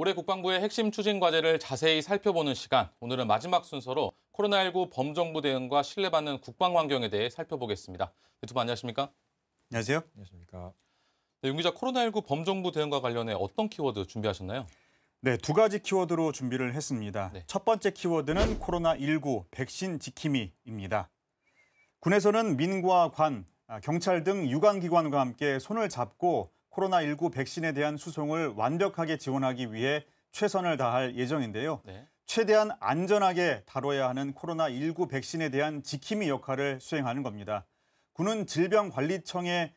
올해 국방부의 핵심 추진 과제를 자세히 살펴보는 시간. 오늘은 마지막 순서로 코로나19 범정부 대응과 신뢰받는 국방 환경에 대해 살펴보겠습니다. 네, 두분 안녕하십니까? 안녕하세요. 안녕하십니까? 네, 용 기자, 코로나19 범정부 대응과 관련해 어떤 키워드 준비하셨나요? 네, 두 가지 키워드로 준비를 했습니다. 네. 첫 번째 키워드는 코로나19 백신 지킴이입니다. 군에서는 민과 관, 아, 경찰 등 유관기관과 함께 손을 잡고 코로나19 백신에 대한 수송을 완벽하게 지원하기 위해 최선을 다할 예정인데요. 네. 최대한 안전하게 다뤄야 하는 코로나19 백신에 대한 지킴이 역할을 수행하는 겁니다. 군은 질병관리청의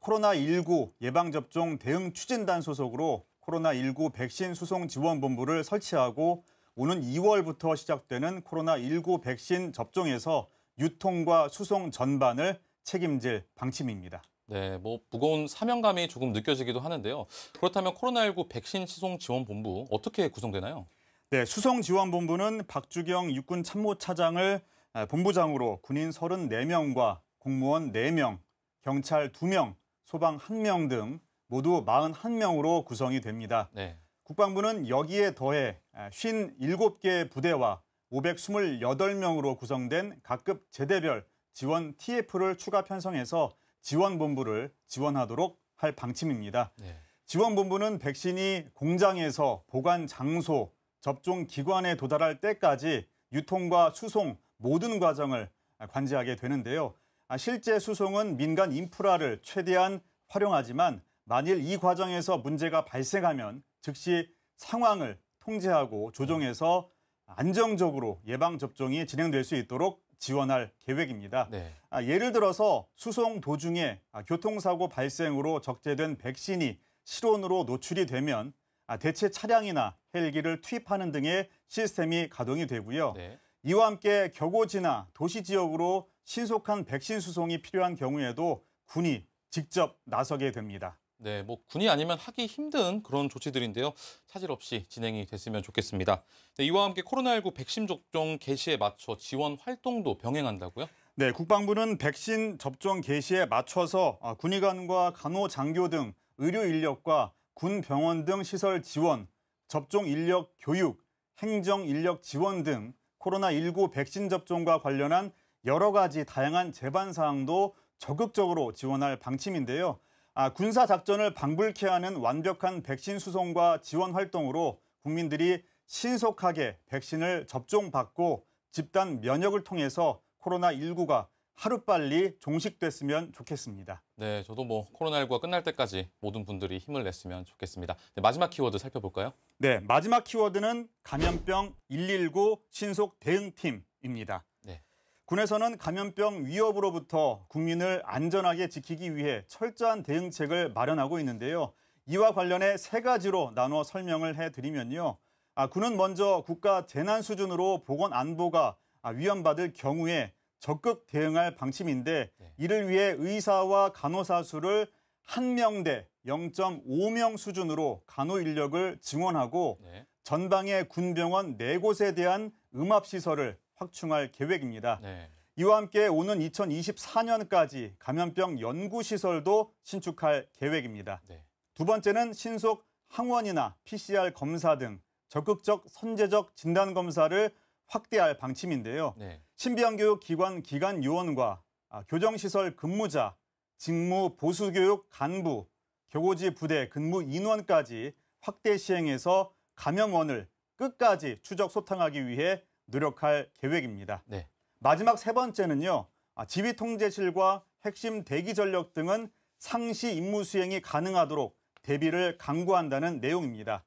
코로나19 예방접종 대응 추진단 소속으로 코로나19 백신 수송 지원본부를 설치하고 오는 2월부터 시작되는 코로나19 백신 접종에서 유통과 수송 전반을 책임질 방침입니다. 네, 뭐 무거운 사명감이 조금 느껴지기도 하는데요. 그렇다면 코로나19 백신 시송 지원 본부 어떻게 구성되나요? 네, 수송 지원 본부는 박주경 육군 참모 차장을 아, 본부장으로 군인 34명과 공무원 4명, 경찰 2명, 소방 1명 등 모두 41명으로 구성이 됩니다. 네. 국방부는 여기에 더해 57개 아, 부대와 528명으로 구성된 각급 제대별 지원 TF를 추가 편성해서 지원본부를 지원하도록 할 방침입니다. 네. 지원본부는 백신이 공장에서 보관 장소, 접종 기관에 도달할 때까지 유통과 수송 모든 과정을 관제하게 되는데요. 아, 실제 수송은 민간 인프라를 최대한 활용하지만 만일 이 과정에서 문제가 발생하면 즉시 상황을 통제하고 조정해서 안정적으로 예방접종이 진행될 수 있도록 지원할 계획입니다. 네. 아, 예를 들어서 수송 도중에 아, 교통사고 발생으로 적재된 백신이 실온으로 노출이 되면 아, 대체 차량이나 헬기를 투입하는 등의 시스템이 가동이 되고요. 네. 이와 함께 격오지나 도시 지역으로 신속한 백신 수송이 필요한 경우에도 군이 직접 나서게 됩니다. 네, 뭐 군이 아니면 하기 힘든 그런 조치들인데요. 차질 없이 진행이 됐으면 좋겠습니다. 네, 이와 함께 코로나19 백신 접종 개시에 맞춰 지원 활동도 병행한다고요? 네, 국방부는 백신 접종 개시에 맞춰서 아, 군의관과 간호장교 등 의료 인력과 군 병원 등 시설 지원, 접종 인력 교육, 행정 인력 지원 등 코로나19 백신 접종과 관련한 여러 가지 다양한 제반 사항도 적극적으로 지원할 방침인데요. 아, 군사 작전을 방불케 하는 완벽한 백신 수송과 지원 활동으로 국민들이 신속하게 백신을 접종받고 집단 면역을 통해서 코로나19가 하루빨리 종식됐으면 좋겠습니다. 네, 저도 뭐 코로나19가 끝날 때까지 모든 분들이 힘을 냈으면 좋겠습니다. 네, 마지막 키워드 살펴볼까요? 네, 마지막 키워드는 감염병 119 신속 대응팀입니다. 네. 군에서는 감염병 위협으로부터 국민을 안전하게 지키기 위해 철저한 대응책을 마련하고 있는데요. 이와 관련해 세 가지로 나눠 설명을 해드리면요. 아, 군은 먼저 국가 재난 수준으로 보건 안보가 아, 위험받을 경우에 적극 대응할 방침인데 네. 이를 위해 의사와 간호사 수를 1명 대 0.5명 수준으로 간호 인력을 증원하고 네. 전방의 군병원 4곳에 대한 음압시설을 확충할 계획입니다. 네. 이와 함께 오는 2024년까지 감염병 연구시설도 신축할 계획입니다. 네. 두 번째는 신속 항원이나 PCR 검사 등 적극적 선제적 진단 검사를 확대할 방침인데요. 네. 신비한교육기관 기관 요원과 아, 교정시설 근무자, 직무 보수교육 간부, 교고지 부대 근무 인원까지 확대 시행해서 감염원을 끝까지 추적 소탕하기 위해 노력할 계획입니다. 네. 마지막 세 번째는요. 아, 지휘통제실과 핵심 대기 전력 등은 상시 임무 수행이 가능하도록 대비를 강구한다는 내용입니다.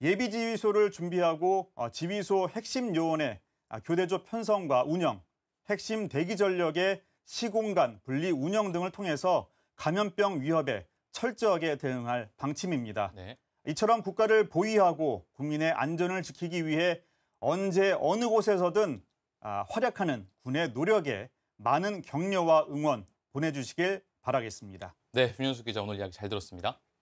예비 지휘소를 준비하고 어, 지휘소 핵심 요원의 아, 교대조 편성과 운영, 핵심 대기 전력의 시공간 분리 운영 등을 통해서 감염병 위협에 철저하게 대응할 방침입니다. 네. 이처럼 국가를 보위하고 국민의 안전을 지키기 위해 언제 어느 곳에서든 아, 활약하는 군의 노력에 많은 격려와 응원 보내주시길 바라겠습니다. 네, 윤현숙 기자 오늘 이야기 잘 들었습니다.